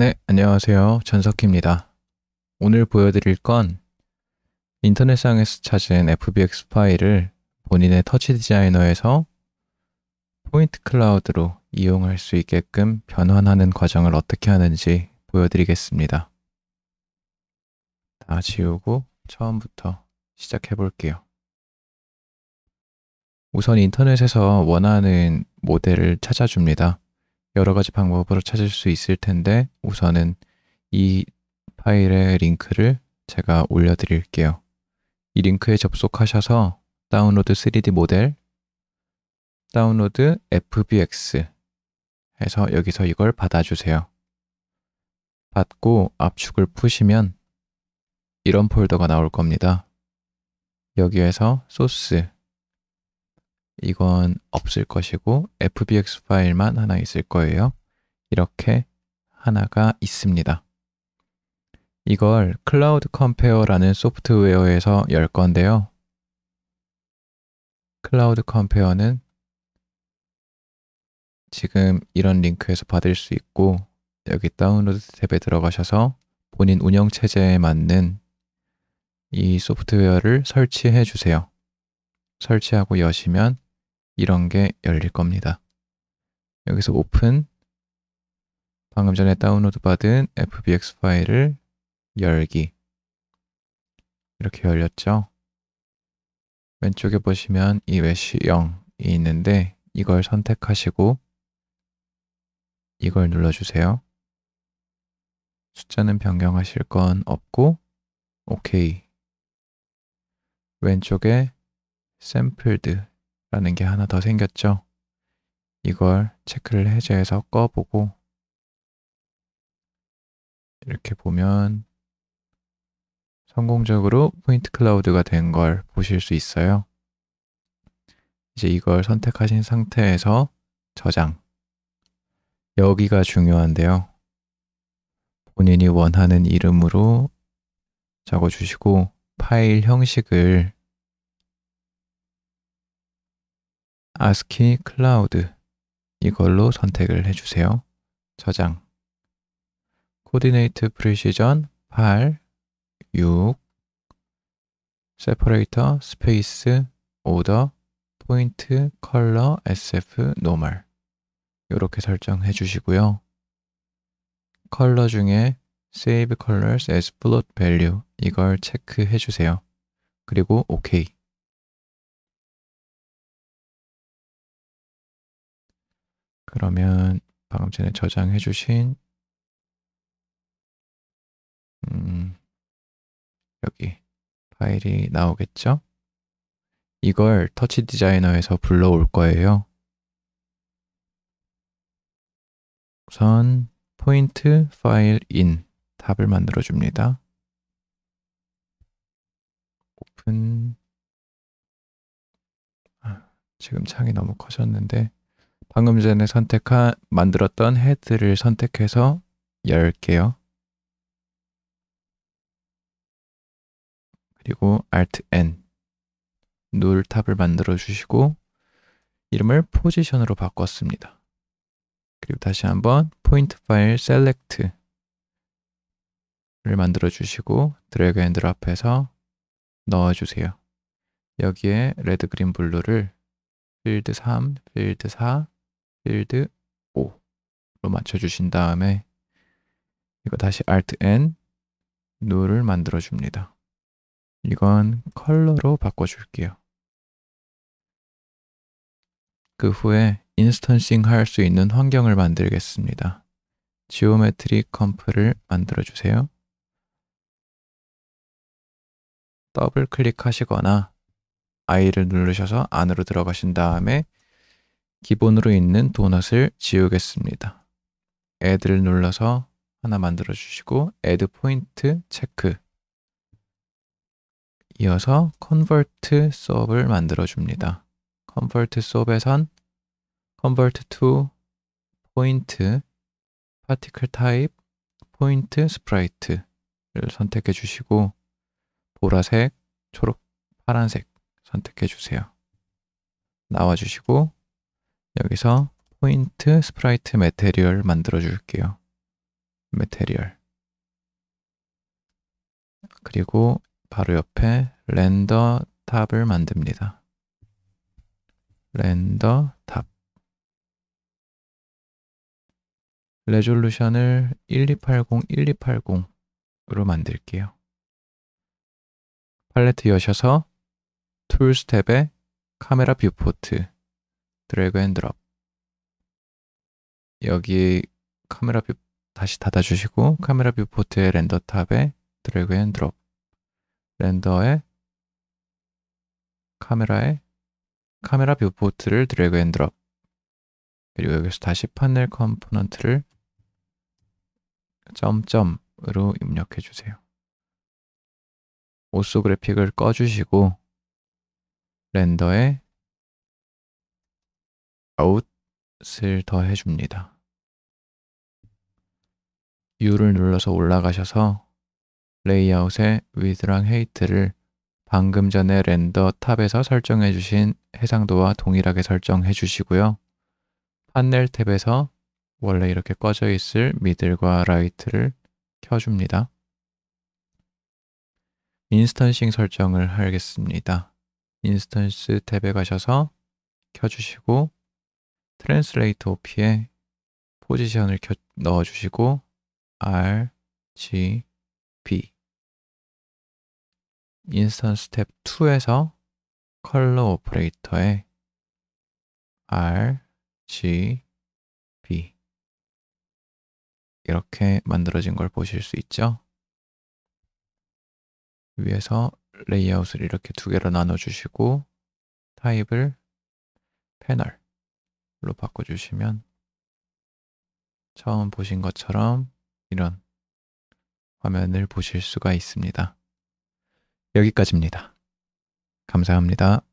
네, 안녕하세요. 전석희입니다. 오늘 보여드릴 건 인터넷상에서 찾은 FBX 파일을 본인의 터치 디자이너에서 포인트 클라우드로 이용할 수 있게끔 변환하는 과정을 어떻게 하는지 보여드리겠습니다. 다 지우고 처음부터 시작해 볼게요. 우선 인터넷에서 원하는 모델을 찾아줍니다. 여러 가지 방법으로 찾을 수 있을 텐데 우선은 이 파일의 링크를 제가 올려드릴게요. 이 링크에 접속하셔서 다운로드 3D 모델 다운로드 FBX 해서 여기서 이걸 받아주세요. 받고 압축을 푸시면 이런 폴더가 나올 겁니다. 여기에서 소스 이건 없을 것이고 fbx 파일만 하나 있을 거예요. 이렇게 하나가 있습니다. 이걸 클라우드 컴페어라는 소프트웨어에서 열 건데요. 클라우드 컴페어는 지금 이런 링크에서 받을 수 있고 여기 다운로드 탭에 들어가셔서 본인 운영체제에 맞는 이 소프트웨어를 설치해 주세요. 설치하고 여시면 이런 게 열릴 겁니다. 여기서 오픈 방금 전에 다운로드 받은 fbx 파일을 열기 이렇게 열렸죠. 왼쪽에 보시면 이메시 0이 있는데 이걸 선택하시고 이걸 눌러주세요. 숫자는 변경하실 건 없고 OK 왼쪽에 샘플드 라는 게 하나 더 생겼죠. 이걸 체크를 해제해서 꺼보고 이렇게 보면 성공적으로 포인트 클라우드가 된 걸 보실 수 있어요. 이제 이걸 선택하신 상태에서 저장. 여기가 중요한데요. 본인이 원하는 이름으로 적어주시고 파일 형식을 ASCII 클라우드 이걸로 선택을 해주세요. 저장 코디네이트 프리시전 8, 6 세퍼레이터 스페이스 오더 포인트 컬러 SF 노멀 이렇게 설정해 주시고요. 컬러 중에 Save Colors as Float Value 이걸 체크해 주세요. 그리고 OK 그러면 방금 전에 저장해 주신 음, 여기 파일이 나오겠죠? 이걸 터치 디자이너에서 불러올 거예요. 우선 포인트 파일 인 탑을 만들어 줍니다. 오픈 아, 지금 창이 너무 커졌는데 방금 전에 선택한 만들었던 헤드를 선택해서 열게요. 그리고 Alt N 누를 탑을 만들어 주시고 이름을 포지션으로 바꿨습니다. 그리고 다시 한번 포인트 파일 셀렉트를 만들어 주시고 드래그 앤드랍해서 넣어 주세요. 여기에 레드 그린 블루를 필드 3, 필드 4, 필드 5로 맞춰주신 다음에 이거 다시 Alt N 누를 만들어줍니다. 이건 컬러로 바꿔줄게요. 그 후에 인스턴싱 할 수 있는 환경을 만들겠습니다. 지오메트리 컴프를 만들어주세요. 더블 클릭하시거나 I를 누르셔서 안으로 들어가신 다음에 기본으로 있는 도넛을 지우겠습니다. add를 눌러서 하나 만들어 주시고 add 포인트 체크 이어서 convert sub을 만들어 줍니다. convert sub에선 convert to point particle type point sprite를 선택해 주시고 보라색, 초록, 파란색 선택해 주세요. 나와 주시고 여기서 포인트 스프라이트 메테리얼 만들어 줄게요. 메테리얼 그리고 바로 옆에 렌더 탑을 만듭니다. 렌더 탑 레졸루션을 1280, 1280으로 만들게요. 팔레트 여셔서 툴 스텝에 카메라 뷰포트 드래그 앤 드랍 여기 카메라 뷰 다시 닫아주시고 카메라 뷰포트의 렌더 탑에 드래그 앤 드롭 렌더에 카메라에 카메라 뷰포트를 드래그 앤 드롭 그리고 여기서 다시 판넬 컴포넌트를 점점으로 입력해 주세요 오쏘 그래픽을 꺼주시고 렌더에 out을 더해 줍니다. U를 눌러서 올라가셔서 레이아웃의 with랑 height를 방금 전에 렌더 탑에서 설정해 주신 해상도와 동일하게 설정해 주시고요. 판넬 탭에서 원래 이렇게 꺼져 있을 미들과 라이트를 켜줍니다. 인스턴싱 설정을 하겠습니다. 인스턴스 탭에 가셔서 켜주시고 트랜스레이터 OP에 포지션을 켜, 넣어주시고 R, G, B 인스턴스 탭 2에서 컬러 오퍼레이터에 R, G, B 이렇게 만들어진 걸 보실 수 있죠? 위에서 레이아웃을 이렇게 두 개로 나눠주시고 타입을 패널로 바꿔주시면 처음 보신 것처럼 이런 화면을 보실 수가 있습니다. 여기까지입니다. 감사합니다.